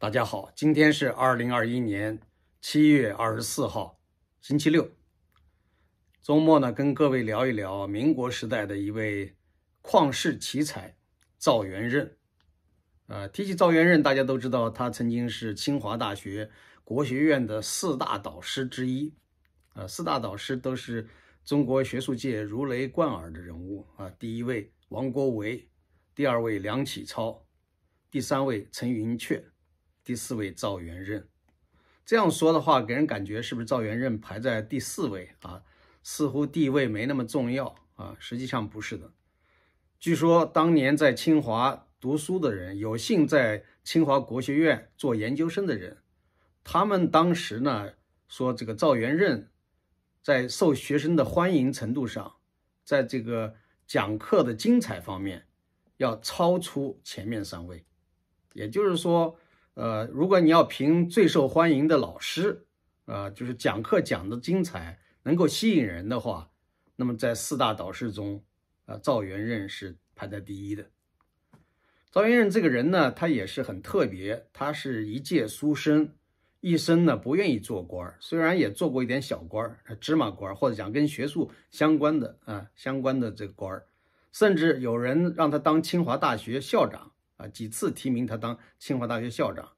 大家好，今天是二零二一年七月二十四号，星期六。周末呢，跟各位聊一聊民国时代的一位旷世奇才赵元任。呃，提起赵元任，大家都知道他曾经是清华大学国学院的四大导师之一。呃，四大导师都是中国学术界如雷贯耳的人物啊。第一位王国维，第二位梁启超，第三位陈寅恪。第四位赵元任，这样说的话，给人感觉是不是赵元任排在第四位啊？似乎地位没那么重要啊。实际上不是的。据说当年在清华读书的人，有幸在清华国学院做研究生的人，他们当时呢说，这个赵元任在受学生的欢迎程度上，在这个讲课的精彩方面，要超出前面三位。也就是说。呃，如果你要评最受欢迎的老师，呃，就是讲课讲的精彩，能够吸引人的话，那么在四大导师中，呃，赵元任是排在第一的。赵元任这个人呢，他也是很特别，他是一介书生，一生呢不愿意做官虽然也做过一点小官芝麻官或者讲跟学术相关的啊相关的这个官甚至有人让他当清华大学校长。啊，几次提名他当清华大学校长，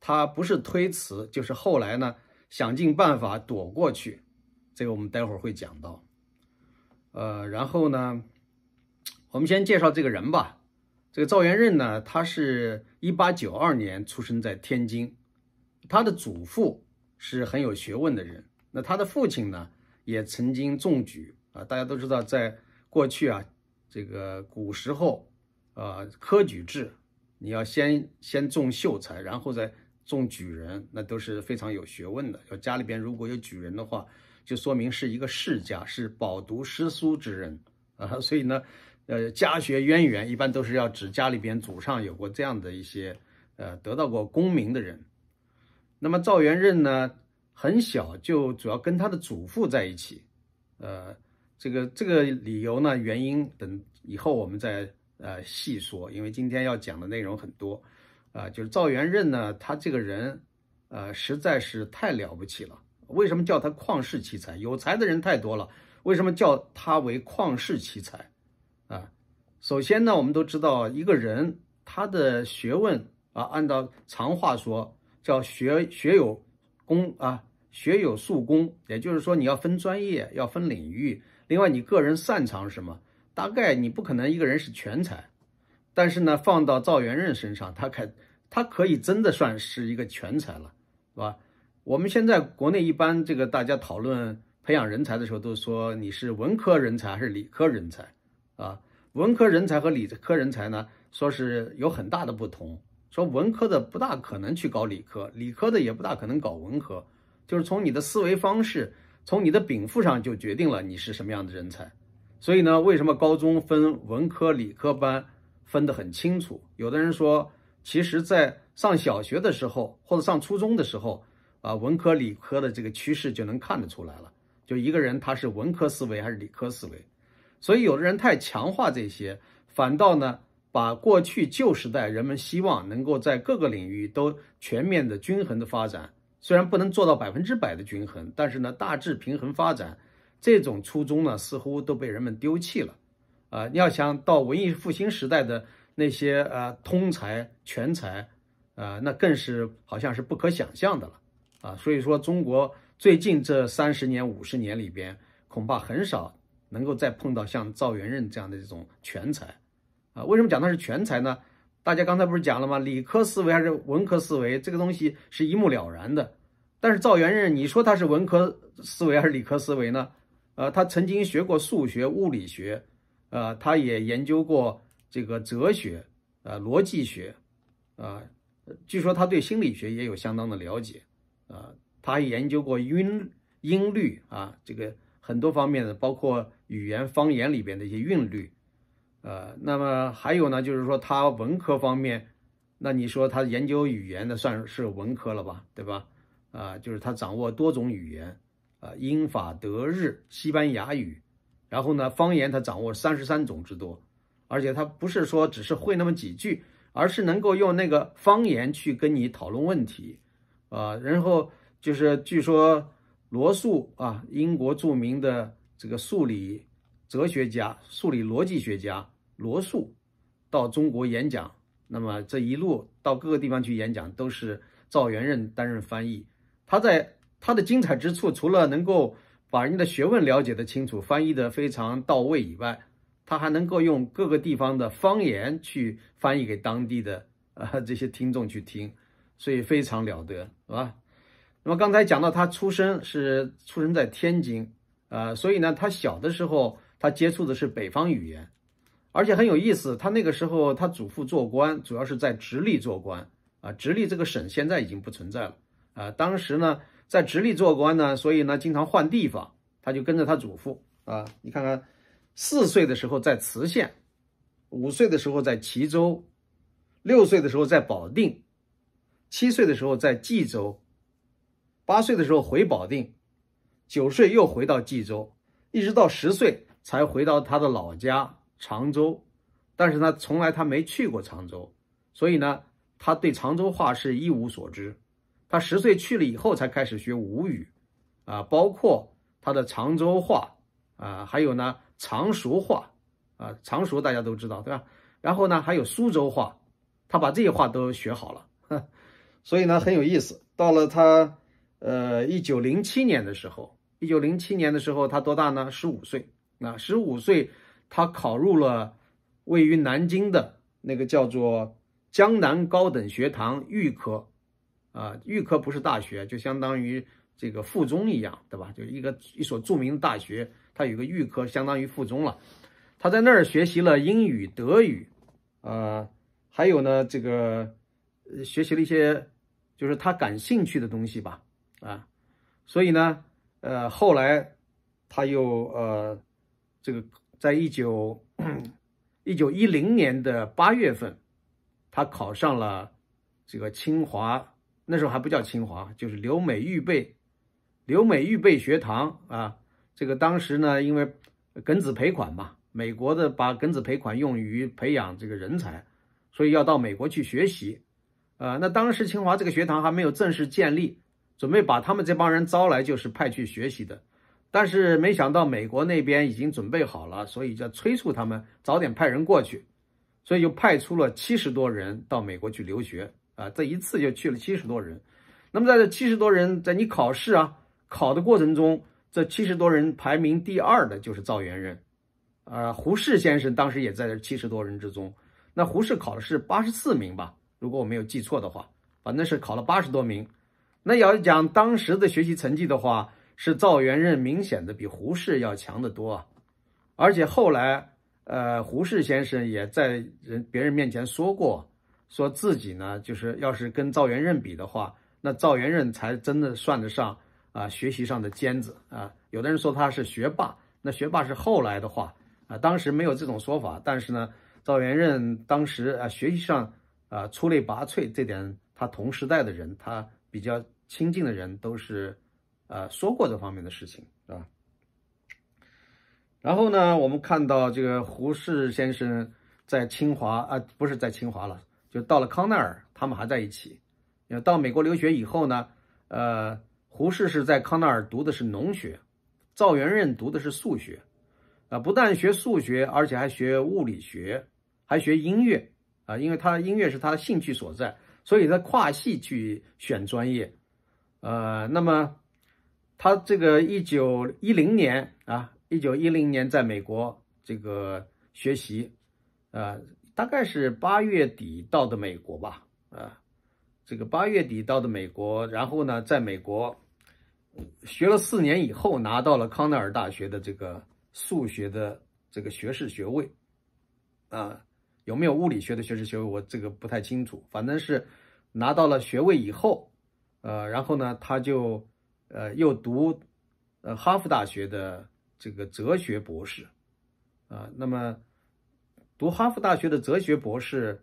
他不是推辞，就是后来呢想尽办法躲过去。这个我们待会儿会讲到。呃，然后呢，我们先介绍这个人吧。这个赵元任呢，他是一八九二年出生在天津，他的祖父是很有学问的人。那他的父亲呢，也曾经中举啊。大家都知道，在过去啊，这个古时候啊，科举制。你要先先中秀才，然后再中举人，那都是非常有学问的。要家里边如果有举人的话，就说明是一个世家，是饱读诗书之人啊。所以呢，呃，家学渊源一般都是要指家里边祖上有过这样的一些，呃，得到过功名的人。那么赵元任呢，很小就主要跟他的祖父在一起，呃，这个这个理由呢，原因等以后我们再。呃，细说，因为今天要讲的内容很多，呃，就是赵元任呢，他这个人，呃，实在是太了不起了。为什么叫他旷世奇才？有才的人太多了，为什么叫他为旷世奇才？啊，首先呢，我们都知道一个人他的学问啊，按照常话说叫学学有功啊，学有术功，也就是说你要分专业，要分领域，另外你个人擅长什么。大概你不可能一个人是全才，但是呢，放到赵元任身上，他可他可以真的算是一个全才了，是吧？我们现在国内一般这个大家讨论培养人才的时候，都说你是文科人才还是理科人才啊？文科人才和理科人才呢，说是有很大的不同，说文科的不大可能去搞理科，理科的也不大可能搞文科，就是从你的思维方式，从你的禀赋上就决定了你是什么样的人才。所以呢，为什么高中分文科、理科班分得很清楚？有的人说，其实，在上小学的时候或者上初中的时候，啊，文科、理科的这个趋势就能看得出来了。就一个人他是文科思维还是理科思维。所以，有的人太强化这些，反倒呢，把过去旧时代人们希望能够在各个领域都全面的均衡的发展，虽然不能做到百分之百的均衡，但是呢，大致平衡发展。这种初衷呢，似乎都被人们丢弃了，啊，你要想到文艺复兴时代的那些呃通才全才，呃，那更是好像是不可想象的了，啊，所以说中国最近这三十年五十年里边，恐怕很少能够再碰到像赵元任这样的这种全才，啊，为什么讲他是全才呢？大家刚才不是讲了吗？理科思维还是文科思维，这个东西是一目了然的，但是赵元任，你说他是文科思维还是理科思维呢？呃，他曾经学过数学、物理学，呃，他也研究过这个哲学，呃，逻辑学，啊，据说他对心理学也有相当的了解，啊，他研究过音音律啊，这个很多方面的，包括语言方言里边的一些韵律，呃，那么还有呢，就是说他文科方面，那你说他研究语言的算是文科了吧，对吧？啊，就是他掌握多种语言。啊，英法德日西班牙语，然后呢，方言他掌握三十三种之多，而且他不是说只是会那么几句，而是能够用那个方言去跟你讨论问题，啊，然后就是据说罗素啊，英国著名的这个数理哲学家、数理逻辑学家罗素，到中国演讲，那么这一路到各个地方去演讲，都是赵元任担任翻译，他在。他的精彩之处，除了能够把人家的学问了解得清楚、翻译得非常到位以外，他还能够用各个地方的方言去翻译给当地的啊 这些听众去听，所以非常了得，是吧？那么刚才讲到他出生是出生在天津，呃，所以呢，他小的时候他接触的是北方语言，而且很有意思，他那个时候他祖父做官，主要是在直隶做官啊，直隶这个省现在已经不存在了啊，当时呢。在直隶做官呢，所以呢经常换地方，他就跟着他祖父啊。你看看，四岁的时候在磁县，五岁的时候在齐州，六岁的时候在保定，七岁的时候在冀州，八岁的时候回保定，九岁又回到冀州，一直到十岁才回到他的老家常州。但是呢，从来他没去过常州，所以呢，他对常州话是一无所知。他十岁去了以后，才开始学吴语，啊，包括他的常州话，啊，还有呢常熟话，啊，常熟大家都知道，对吧？然后呢还有苏州话，他把这些话都学好了，所以呢很有意思。到了他，呃，一九零七年的时候，一九零七年的时候他多大呢？十五岁。那十五岁他考入了位于南京的那个叫做江南高等学堂预科。啊，预科不是大学，就相当于这个附中一样，对吧？就一个一所著名的大学，它有个预科，相当于附中了。他在那儿学习了英语、德语，呃，还有呢，这个学习了一些就是他感兴趣的东西吧。啊，所以呢，呃，后来他又呃，这个在一九一九一零年的八月份，他考上了这个清华。那时候还不叫清华，就是留美预备，留美预备学堂啊。这个当时呢，因为庚子赔款嘛，美国的把庚子赔款用于培养这个人才，所以要到美国去学习。啊，那当时清华这个学堂还没有正式建立，准备把他们这帮人招来，就是派去学习的。但是没想到美国那边已经准备好了，所以就催促他们早点派人过去，所以就派出了七十多人到美国去留学。啊，这一次就去了七十多人，那么在这七十多人，在你考试啊考的过程中，这七十多人排名第二的就是赵元任，呃，胡适先生当时也在这七十多人之中。那胡适考的是八十四名吧，如果我没有记错的话，反正是考了八十多名。那要讲当时的学习成绩的话，是赵元任明显的比胡适要强得多啊。而且后来，呃，胡适先生也在人别人面前说过。说自己呢，就是要是跟赵元任比的话，那赵元任才真的算得上啊，学习上的尖子啊。有的人说他是学霸，那学霸是后来的话啊，当时没有这种说法。但是呢，赵元任当时啊，学习上啊出类拔萃，这点他同时代的人，他比较亲近的人都是呃说过这方面的事情，是吧？然后呢，我们看到这个胡适先生在清华啊，不是在清华了。就到了康奈尔，他们还在一起。到美国留学以后呢，呃，胡适是在康奈尔读的是农学，赵元任读的是数学，啊，不但学数学，而且还学物理学，还学音乐，啊，因为他的音乐是他的兴趣所在，所以他跨系去选专业，呃，那么他这个一九一零年啊，一九一零年在美国这个学习，呃。大概是八月底到的美国吧，啊，这个八月底到的美国，然后呢，在美国学了四年以后，拿到了康奈尔大学的这个数学的这个学士学位，啊，有没有物理学的学士学位，我这个不太清楚。反正是拿到了学位以后，呃，然后呢，他就呃又读呃哈佛大学的这个哲学博士，啊，那么。读哈佛大学的哲学博士，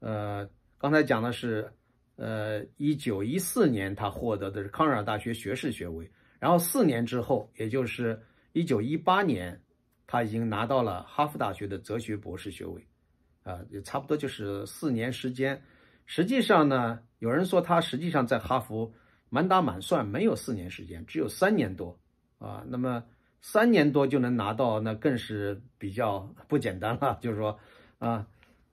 呃，刚才讲的是，呃，一九一四年他获得的是康奈尔大学学士学位，然后四年之后，也就是一九一八年，他已经拿到了哈佛大学的哲学博士学位，啊，也差不多就是四年时间。实际上呢，有人说他实际上在哈佛满打满算没有四年时间，只有三年多啊。那么。三年多就能拿到，那更是比较 不简单了。就是说，啊，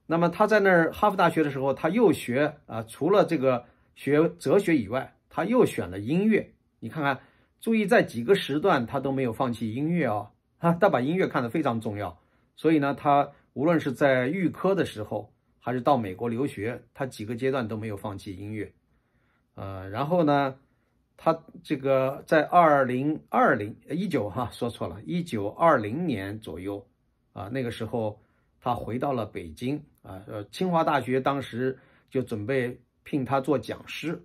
那么他在那儿哈佛大学的时候，他又学啊，除了这个学哲学以外，他又选了音乐。你看看，注意在几个时段他都没有放弃音乐啊，哈，他把音乐看得非常重要。所以呢，他无论是在预科的时候，还是到美国留学，他几个阶段都没有放弃音乐。呃，然后呢？他这个在二零二零一九哈说错了，一九二零年左右啊，那个时候他回到了北京啊，清华大学当时就准备聘他做讲师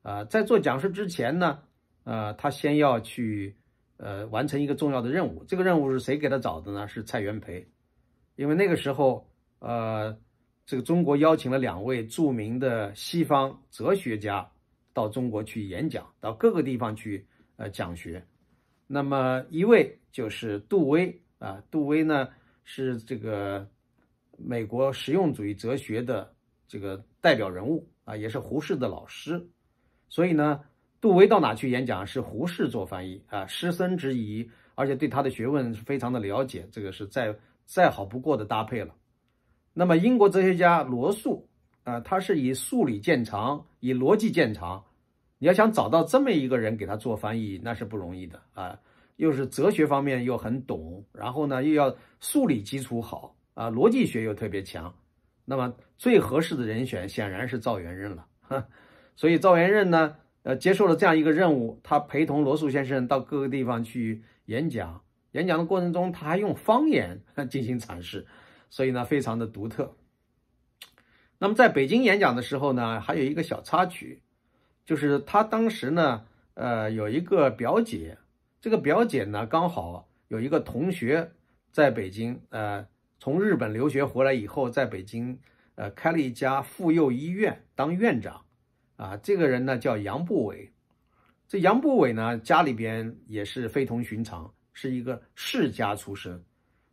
啊，在做讲师之前呢，呃，他先要去呃完成一个重要的任务，这个任务是谁给他找的呢？是蔡元培，因为那个时候呃，这个中国邀请了两位著名的西方哲学家。到中国去演讲，到各个地方去呃讲学，那么一位就是杜威啊，杜威呢是这个美国实用主义哲学的这个代表人物啊，也是胡适的老师，所以呢，杜威到哪去演讲是胡适做翻译啊，师生之谊，而且对他的学问是非常的了解，这个是再再好不过的搭配了。那么英国哲学家罗素。啊，他是以数理见长，以逻辑见长。你要想找到这么一个人给他做翻译，那是不容易的啊！又是哲学方面又很懂，然后呢，又要数理基础好啊，逻辑学又特别强。那么最合适的人选显然是赵元任了。所以赵元任呢，呃，接受了这样一个任务，他陪同罗素先生到各个地方去演讲。演讲的过程中，他还用方言 进行阐释，所以呢，非常的独特。那么在北京演讲的时候呢，还有一个小插曲，就是他当时呢，呃，有一个表姐，这个表姐呢，刚好有一个同学在北京，呃，从日本留学回来以后，在北京，呃，开了一家妇幼医院当院长，啊，这个人呢叫杨步伟，这杨步伟呢，家里边也是非同寻常，是一个世家出身，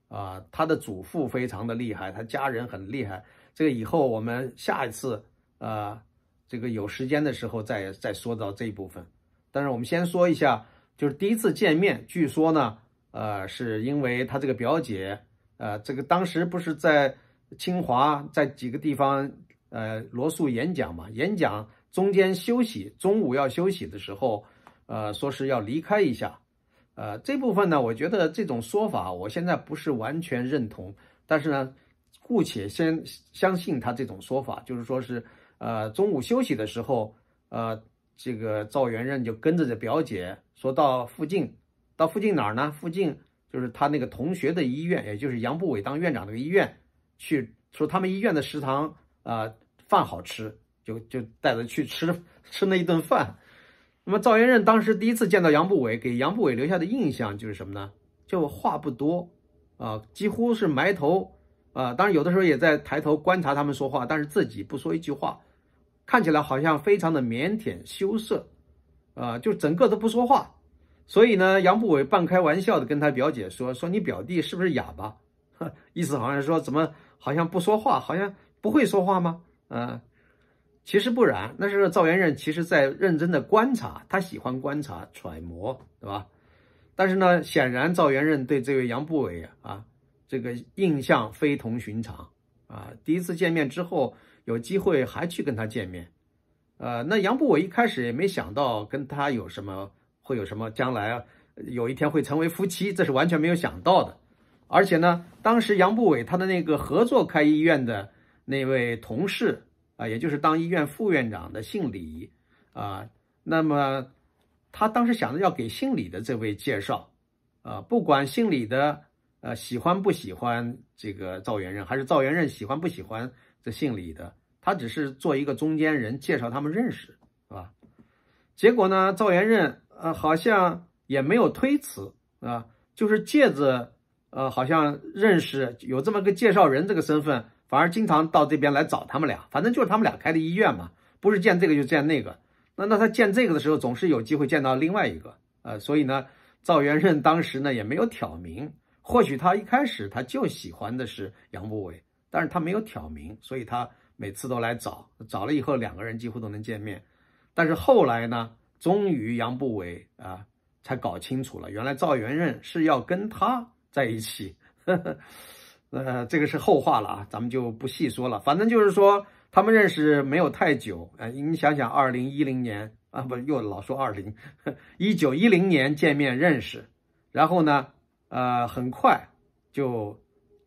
啊，他的祖父非常的厉害，他家人很厉害。这个以后我们下一次，呃，这个有时间的时候再再说到这一部分。但是我们先说一下，就是第一次见面，据说呢，呃，是因为他这个表姐，呃，这个当时不是在清华在几个地方，呃，罗素演讲嘛，演讲中间休息，中午要休息的时候，呃，说是要离开一下，呃，这部分呢，我觉得这种说法我现在不是完全认同，但是呢。姑且先相信他这种说法，就是说是，呃，中午休息的时候，呃，这个赵元任就跟着这表姐说到附近，到附近哪儿呢？附近就是他那个同学的医院，也就是杨步伟当院长那个医院，去说他们医院的食堂啊饭好吃，就就带着去吃 吃那一顿饭。那么赵元任当时第一次见到杨步伟，给杨步伟留下的印象就是什么呢？就话不多，啊，几乎是埋头。呃，当然有的时候也在抬头观察他们说话，但是自己不说一句话，看起来好像非常的腼腆羞涩，呃，就整个都不说话。所以呢，杨步伟半开玩笑的跟他表姐说：“说你表弟是不是哑巴？” 意思好像说怎么好像不说话，好像不会说话吗？呃，其实不然，那是赵元任其实在认真的观察，他喜欢观察揣摩，对吧？但是呢，显然赵元任对这位杨步伟啊。这个印象非同寻常啊！第一次见面之后，有机会还去跟他见面，呃，那杨步伟一开始也没想到跟他有什么会有什么将来，有一天会成为夫妻，这是完全没有想到的。而且呢，当时杨步伟他的那个合作开医院的那位同事啊，也就是当医院副院长的姓李啊，那么他当时想着要给姓李的这位介绍，啊，不管姓李的。呃，喜欢不喜欢这个赵元任，还是赵元任喜欢不喜欢这姓李的？他只是做一个中间人，介绍他们认识，是吧？结果呢，赵元任呃，好像也没有推辞，啊，就是借着呃，好像认识有这么个介绍人这个身份，反而经常到这边来找他们俩。反正就是他们俩开的医院嘛，不是见这个就见那个。那那他见这个的时候，总是有机会见到另外一个，呃，所以呢，赵元任当时呢也没有挑明。或许他一开始他就喜欢的是杨步伟，但是他没有挑明，所以他每次都来找，找了以后两个人几乎都能见面。但是后来呢，终于杨步伟啊才搞清楚了，原来赵元任是要跟他在一起。呵呃，这个是后话了啊，咱们就不细说了。反正就是说他们认识没有太久啊，你想想，二零一零年啊，不又老说二零一九一零年见面认识，然后呢？呃，很快就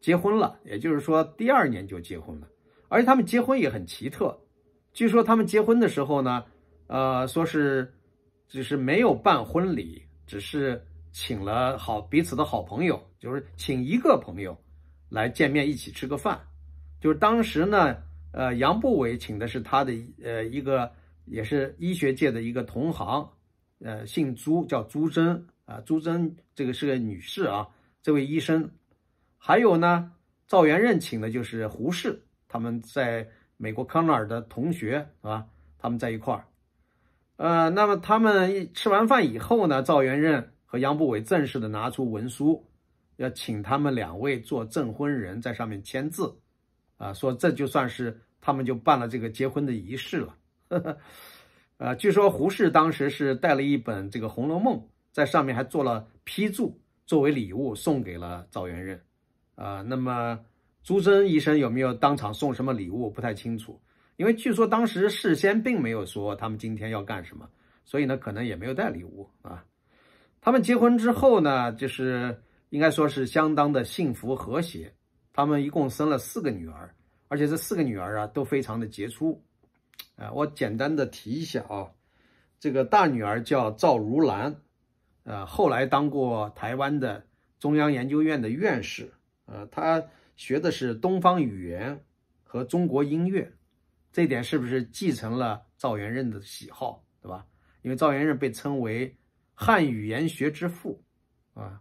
结婚了，也就是说第二年就结婚了。而且他们结婚也很奇特，据说他们结婚的时候呢，呃，说是只是没有办婚礼，只是请了好彼此的好朋友，就是请一个朋友来见面一起吃个饭。就是当时呢，呃，杨步伟请的是他的呃一个也是医学界的一个同行，呃，姓朱，叫朱桢。啊，朱桢这个是个女士啊，这位医生，还有呢，赵元任请的就是胡适，他们在美国康奈尔的同学是吧？他们在一块儿，呃，那么他们吃完饭以后呢，赵元任和杨步伟正式的拿出文书，要请他们两位做证婚人，在上面签字，啊，说这就算是他们就办了这个结婚的仪式了。呵呵，呃，据说胡适当时是带了一本这个《红楼梦》。在上面还做了批注，作为礼物送给了赵元任，啊，那么朱桢医生有没有当场送什么礼物，不太清楚，因为据说当时事先并没有说他们今天要干什么，所以呢，可能也没有带礼物啊。他们结婚之后呢，就是应该说是相当的幸福和谐。他们一共生了四个女儿，而且这四个女儿啊都非常的杰出，啊，我简单的提一下啊，这个大女儿叫赵如兰。呃，后来当过台湾的中央研究院的院士，呃，他学的是东方语言和中国音乐，这点是不是继承了赵元任的喜好，对吧？因为赵元任被称为汉语言学之父啊，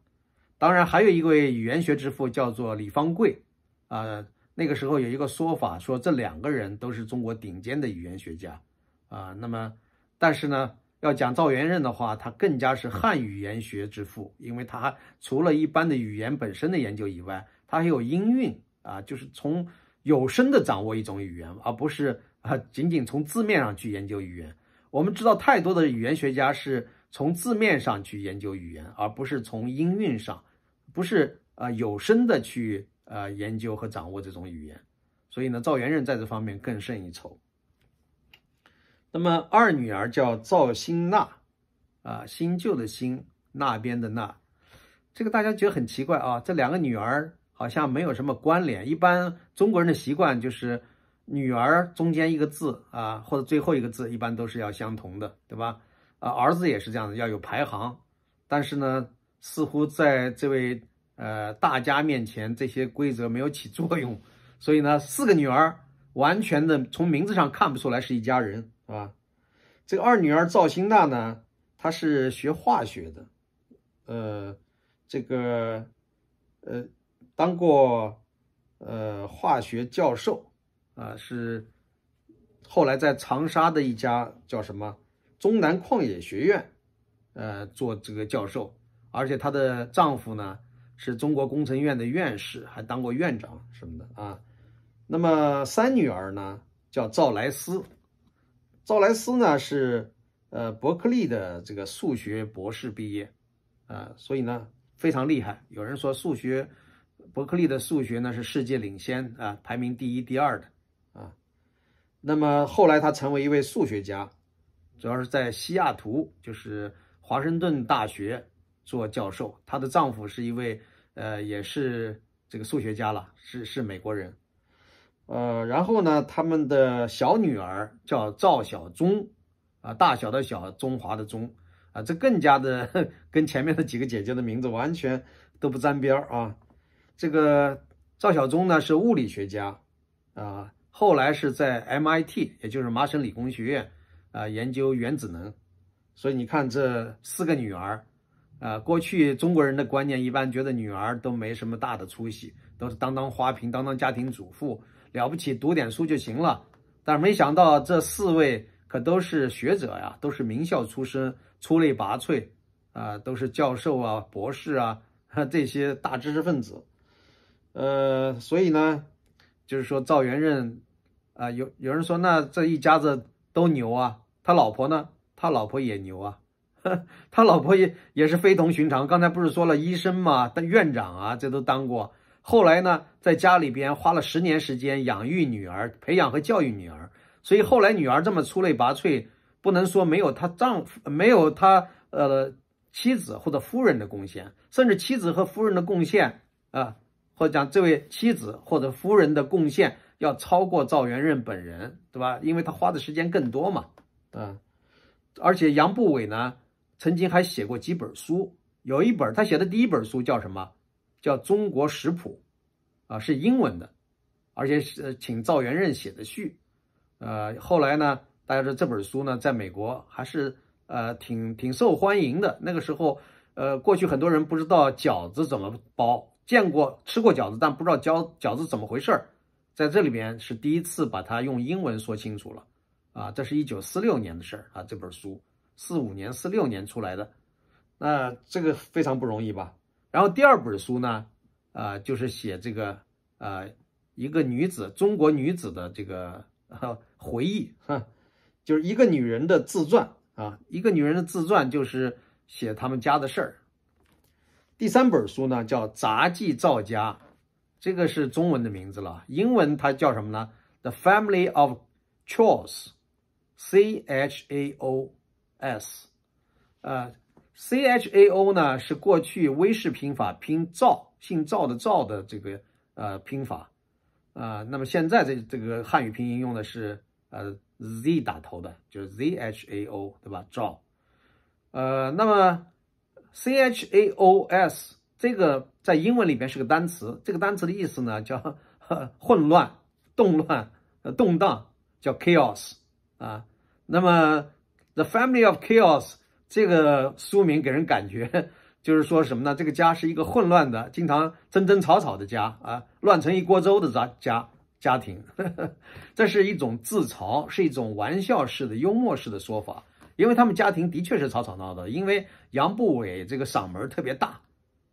当然，还有一位语言学之父叫做李方贵，啊，那个时候有一个说法说这两个人都是中国顶尖的语言学家啊，那么，但是呢？要讲赵元任的话，他更加是汉语言学之父，因为他除了一般的语言本身的研究以外，他还有音韵啊，就是从有声的掌握一种语言，而不是啊仅仅从字面上去研究语言。我们知道，太多的语言学家是从字面上去研究语言，而不是从音韵上，不是呃有声的去呃研究和掌握这种语言。所以呢，赵元任在这方面更胜一筹。那么二女儿叫赵新娜，啊，新旧的“新”，那边的“那，这个大家觉得很奇怪啊。这两个女儿好像没有什么关联。一般中国人的习惯就是女儿中间一个字啊，或者最后一个字一般都是要相同的，对吧？啊，儿子也是这样的，要有排行。但是呢，似乎在这位呃大家面前，这些规则没有起作用。所以呢，四个女儿完全的从名字上看不出来是一家人。是吧？这个二女儿赵新娜呢，她是学化学的，呃，这个，呃，当过，呃，化学教授，啊，是后来在长沙的一家叫什么中南矿业学院，呃，做这个教授，而且她的丈夫呢是中国工程院的院士，还当过院长什么的啊。那么三女儿呢叫赵莱斯。赵莱斯呢是呃伯克利的这个数学博士毕业，啊，所以呢非常厉害。有人说数学，伯克利的数学呢是世界领先啊，排名第一、第二的啊。那么后来他成为一位数学家，主要是在西雅图，就是华盛顿大学做教授。她的丈夫是一位呃也是这个数学家了，是是美国人。呃，然后呢，他们的小女儿叫赵小钟，啊，大小的小，中华的中，啊，这更加的跟前面的几个姐姐的名字完全都不沾边儿啊。这个赵小钟呢是物理学家，啊，后来是在 MIT，也就是麻省理工学院，啊，研究原子能。所以你看这四个女儿，啊，过去中国人的观念一般觉得女儿都没什么大的出息，都是当当花瓶，当当家庭主妇。了不起，读点书就行了，但是没想到这四位可都是学者呀，都是名校出身，出类拔萃啊，都是教授啊、博士啊，这些大知识分子。呃，所以呢，就是说赵元任啊，有有人说那这一家子都牛啊，他老婆呢，他老婆也牛啊，他老婆也也是非同寻常。刚才不是说了医生嘛，当院长啊，这都当过。后来呢，在家里边花了十年时间养育女儿、培养和教育女儿，所以后来女儿这么出类拔萃，不能说没有她丈夫、没有她呃妻子或者夫人的贡献，甚至妻子和夫人的贡献啊，或者讲这位妻子或者夫人的贡献要超过赵元任本人，对吧？因为他花的时间更多嘛，嗯。而且杨步伟呢，曾经还写过几本书，有一本他写的第一本书叫什么？叫《中国食谱》，啊，是英文的，而且是请赵元任写的序，呃，后来呢，大家说这本书呢，在美国还是呃挺挺受欢迎的。那个时候，呃，过去很多人不知道饺子怎么包，见过吃过饺子，但不知道饺饺子怎么回事儿，在这里边是第一次把它用英文说清楚了，啊，这是一九四六年的事儿啊，这本书四五年、四六年出来的，那这个非常不容易吧？然后第二本书呢，啊，就是写这个，啊，一个女子，中国女子的这个回忆，哈，就是一个女人的自传啊，一个女人的自传就是写他们家的事儿。第三本书呢叫《杂技造家》，这个是中文的名字了，英文它叫什么呢？The Family of Chaos，C H A O S，啊。C H A O 呢是过去威氏拼法拼赵姓赵的赵的这个呃拼法啊，那么现在这这个汉语拼音用的是呃 Z 打头的，就是 Z H A O 对吧？赵呃，那么 C H A O S 这个在英文里边是个单词，这个单词的意思呢叫混乱、动乱、动荡，叫 chaos 啊。那么 The family of chaos。这个书名给人感觉 就是说什么呢？这个家是一个混乱的、经常争争吵吵的家啊，乱成一锅粥的家家家庭。呵呵。这是一种自嘲，是一种玩笑式的、幽默式的说法。因为他们家庭的确是吵吵闹的。因为杨步伟这个嗓门特别大，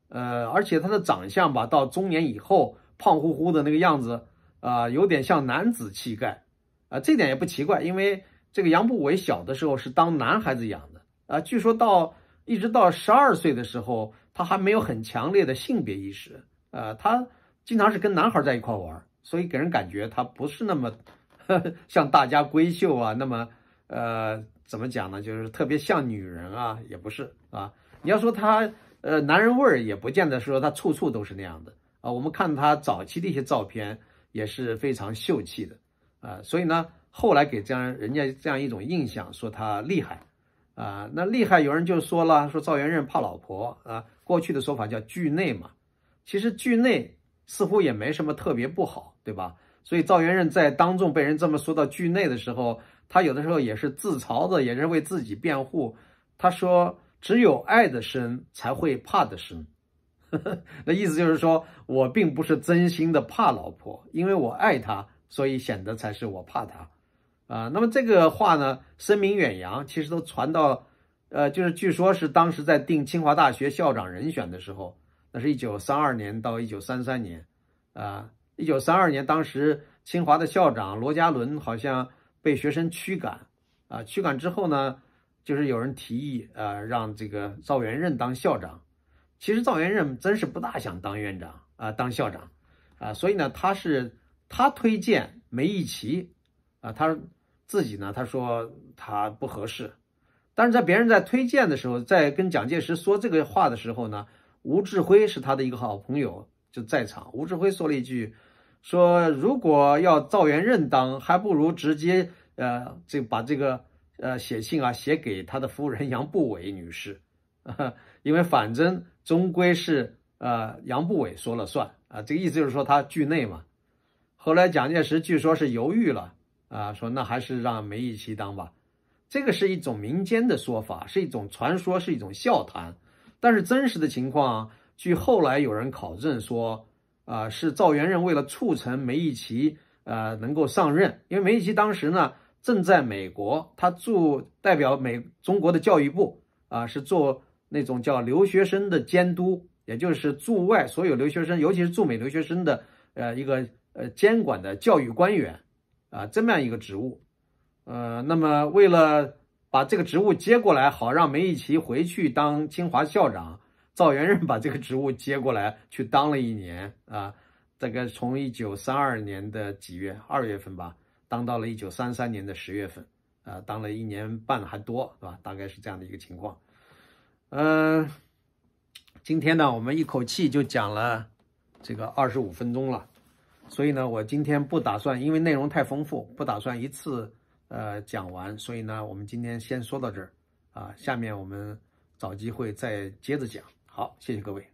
呃，而且他的长相吧，到中年以后胖乎乎的那个样子啊，有点像男子气概啊，这点也不奇怪。因为这个杨步伟小的时候是当男孩子养的。啊，据说到一直到十二岁的时候，他还没有很强烈的性别意识。呃，他经常是跟男孩在一块玩，所以给人感觉他不是那么呵呵像大家闺秀啊，那么呃，怎么讲呢？就是特别像女人啊，也不是啊。你要说他呃男人味儿，也不见得说他处处都是那样的啊。我们看他早期的一些照片，也是非常秀气的啊。所以呢，后来给这样人家这样一种印象，说他厉害。啊，那厉害，有人就说了，说赵元任怕老婆啊，过去的说法叫惧内嘛。其实惧内似乎也没什么特别不好，对吧？所以赵元任在当众被人这么说到惧内的时候，他有的时候也是自嘲的，也是为自己辩护。他说：“只有爱的深，才会怕的深。”那意思就是说我并不是真心的怕老婆，因为我爱她，所以显得才是我怕她。啊，那么这个话呢，声名远扬，其实都传到，呃，就是据说，是当时在定清华大学校长人选的时候，那是一九三二年到一九三三年，啊，一九三二年，当时清华的校长罗家伦好像被学生驱赶，啊，驱赶之后呢，就是有人提议，呃，让这个赵元任当校长，其实赵元任真是不大想当院长啊，当校长，啊，所以呢，他是他推荐梅贻琦，啊，他。自己呢？他说他不合适，但是在别人在推荐的时候，在跟蒋介石说这个话的时候呢，吴志辉是他的一个好朋友，就在场。吴志辉说了一句：“说如果要赵元任当，还不如直接呃，这把这个呃写信啊写给他的夫人杨步伟女士，因为反正终归是呃杨步伟说了算啊。”这个意思就是说他惧内嘛。后来蒋介石据说是犹豫了。啊，说那还是让梅贻琦当吧，这个是一种民间的说法，是一种传说，是一种笑谈。但是真实的情况，据后来有人考证说，啊，是赵元任为了促成梅贻琦呃能够上任，因为梅贻琦当时呢正在美国，他驻代表美中国的教育部啊，是做那种叫留学生的监督，也就是驻外所有留学生，尤其是驻美留学生的呃一个呃监管的教育官员。啊，这么样一个职务，呃，那么为了把这个职务接过来，好让梅贻琦回去当清华校长，赵元任把这个职务接过来，去当了一年啊，大概从一九三二年的几月，二月份吧，当到了一九三三年的十月份，啊，当了一年半还多，是吧？大概是这样的一个情况。嗯，今天呢，我们一口气就讲了这个二十五分钟了。所以呢，我今天不打算，因为内容太丰富，不打算一次，呃，讲完。所以呢，我们今天先说到这儿，啊，下面我们找机会再接着讲。好，谢谢各位。